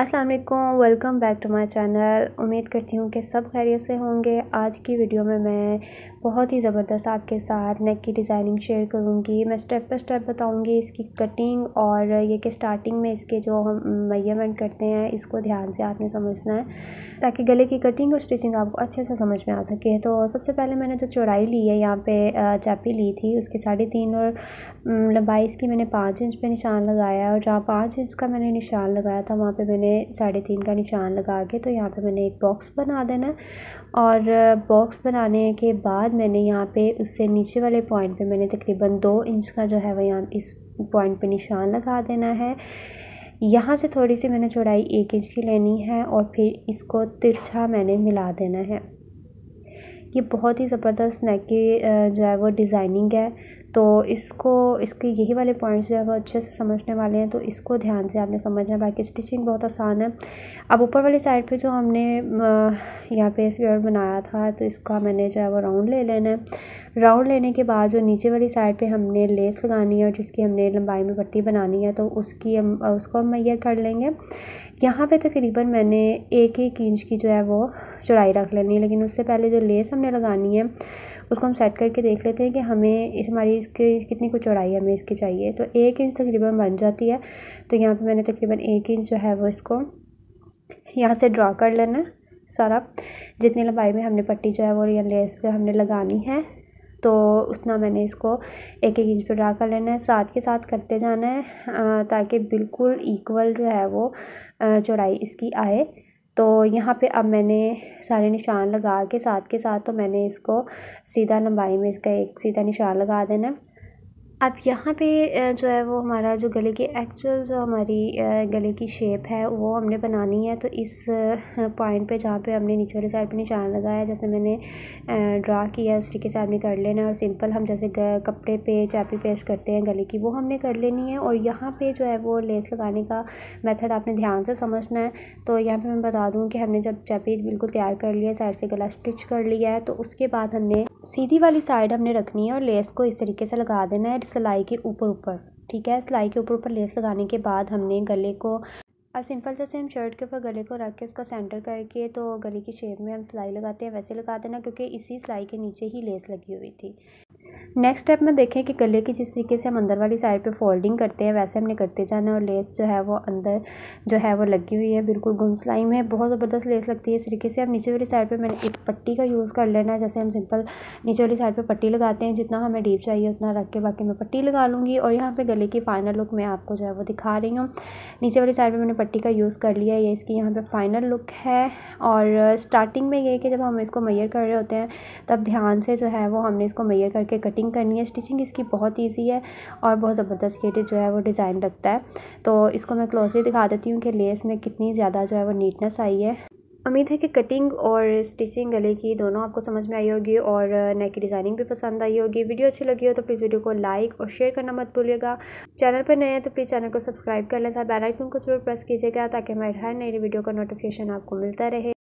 अस्सलाम वालेकुम welcome back to my channel उम्मीद करती हूँ कि सब खैरियत से होंगे आज की वीडियो में मैं बहुत ही ज़बरदस्त आपके साथ नेक की डिज़ाइनिंग शेयर करूँगी मैं स्टेप बाई स्टेप बताऊँगी इसकी कटिंग और ये कि स्टार्टिंग में इसके जो हम मेजरमेंट करते हैं इसको ध्यान से आपने समझना है ताकि गले की कटिंग और स्टिचिंग आपको अच्छे से समझ में आ सके तो सबसे पहले मैंने जो चौड़ाई ली है यहाँ पर चापी ली थी उसकी साढ़े तीन और लंबाई इसकी मैंने पाँच इंच पर निशान लगाया और जहाँ पाँच इंच का मैंने निशान लगाया था वहाँ पर मैंने मैंने साढ़े तीन का निशान लगा के तो यहाँ पे मैंने एक बॉक्स बना देना और बॉक्स बनाने के बाद मैंने यहाँ पे उससे नीचे वाले पॉइंट पे मैंने तकरीबन दो इंच का जो है वह यहाँ इस पॉइंट पे निशान लगा देना है यहाँ से थोड़ी सी मैंने चौड़ाई एक इंच की लेनी है और फिर इसको तिरछा मैंने मिला देना है ये बहुत ही ज़बरदस्त नेक की जो है वो डिज़ाइनिंग है तो इसको इसके यही वाले पॉइंट्स जो है वो अच्छे से समझने वाले हैं तो इसको ध्यान से आपने समझना बाकी स्टिचिंग बहुत आसान है अब ऊपर वाली साइड पे जो हमने यहाँ पे स्क्वायर बनाया था तो इसका मैंने जो है वो राउंड ले लेना है राउंड लेने के बाद जो नीचे वाली साइड पे हमने लेस लगानी है और जिसकी हमने लंबाई में पट्टी बनानी है तो उसकी हम उसको हम मैयर कर लेंगे यहाँ पे तो तकरीबन मैंने एक एक इंच की जो है वो चौड़ाई रख लेनी है लेकिन उससे पहले जो लेस हमने लगानी है उसको हम सेट करके देख लेते हैं कि हमें इस हमारी इसकी कितनी कुछ चौड़ाई हमें इसकी चाहिए तो एक इंच तकरीबन बन जाती है तो यहाँ पर मैंने तकरीबन एक इंच जो है वो इसको यहाँ से ड्रा कर लेना सारा जितनी लंबाई में हमने पट्टी जो है वो या लेस जो हमने लगानी है तो उतना मैंने इसको एक एक इंच पर ड्रा कर लेना है साथ के साथ करते जाना है ताकि बिल्कुल इक्वल जो है वो चौड़ाई इसकी आए तो यहाँ पे अब मैंने सारे निशान लगा के साथ के साथ तो मैंने इसको सीधा लंबाई में इसका एक सीधा निशान लगा देना है अब यहाँ पे जो है वो हमारा जो गले की एक्चुअल जो हमारी गले की शेप है वो हमने बनानी है तो इस पॉइंट पे जहाँ पे हमने नीचे वाली साइड पे निशान लगाया जैसे मैंने ड्रा किया उस तरीके से आपने कर लेना है और सिंपल हम जैसे कपड़े पे चापी पेस्ट करते हैं गले की वो हमने कर लेनी है और यहाँ पर जो है वो लेस लगाने का मेथड आपने ध्यान से समझना है तो यहाँ पर मैं बता दूँ कि हमने जब चापी बिल्कुल तैयार कर लिया है साइड से गला स्टिच कर लिया है तो उसके बाद हमने सीधी वाली साइड हमने रखनी है और लेस को इस तरीके से लगा देना है सिलाई के ऊपर ऊपर ठीक है सिलाई के ऊपर ऊपर लेस लगाने के बाद हमने गले को अब सिंपल से सेम शर्ट के ऊपर गले को रख के उसका सेंटर करके तो गले की शेप में हम सिलाई लगाते हैं वैसे लगा देना क्योंकि इसी सिलाई के नीचे ही लेस लगी हुई थी नेक्स्ट स्टेप में देखें कि गले की जिस तरीके से हम अंदर वाली साइड पे फोल्डिंग करते हैं वैसे हमने करते जाना और लेस जो है वो अंदर जो है वो लगी हुई है बिल्कुल गुमसलाई में बहुत ज़बरदस्त लेस लगती है इस तरीके से हम नीचे वाली साइड पे मैंने एक पट्टी का यूज़ कर लेना है जैसे हम सिंपल नीचे वाली साइड पर पट्टी लगाते हैं जितना हमें डीप चाहिए उतना रख के बाकी मैं पट्टी लगा लूँगी और यहाँ पर गले की फाइनल लुक मैं आपको जो है वो दिखा रही हूँ नीचे वाली साइड पर मैंने पट्टी का यूज़ कर लिया ये इसकी यहाँ पर फाइनल लुक है और स्टार्टिंग में ये कि जब हम इसको मैयर कर रहे होते हैं तब ध्यान से जो है वो हमने इसको मैयर करके कट कटिंग करनी है स्टिचिंग इसकी बहुत ईजी है और बहुत ज़बरदस्त क्रिएटिव जो है वो डिज़ाइन रखता है तो इसको मैं क्लोजली दिखा देती हूँ कि लेस में कितनी ज़्यादा जो है वो नीटनेस आई है उम्मीद है कि कटिंग और स्टिचिंग गले की दोनों आपको समझ में आई होगी और नेक की डिज़ाइनिंग भी पसंद आई होगी वीडियो अच्छी लगी हो तो प्लीज़ वीडियो को लाइक और शेयर करना मत भूलिएगा चैनल पर नए हैं तो प्लीज़ चैनल को सब्सक्राइब कर लें साथ बेल आइकन को जरूर प्रेस कीजिएगा ताकि हमारे हर नई वीडियो का नोटिफिकेशन आपको मिलता रहे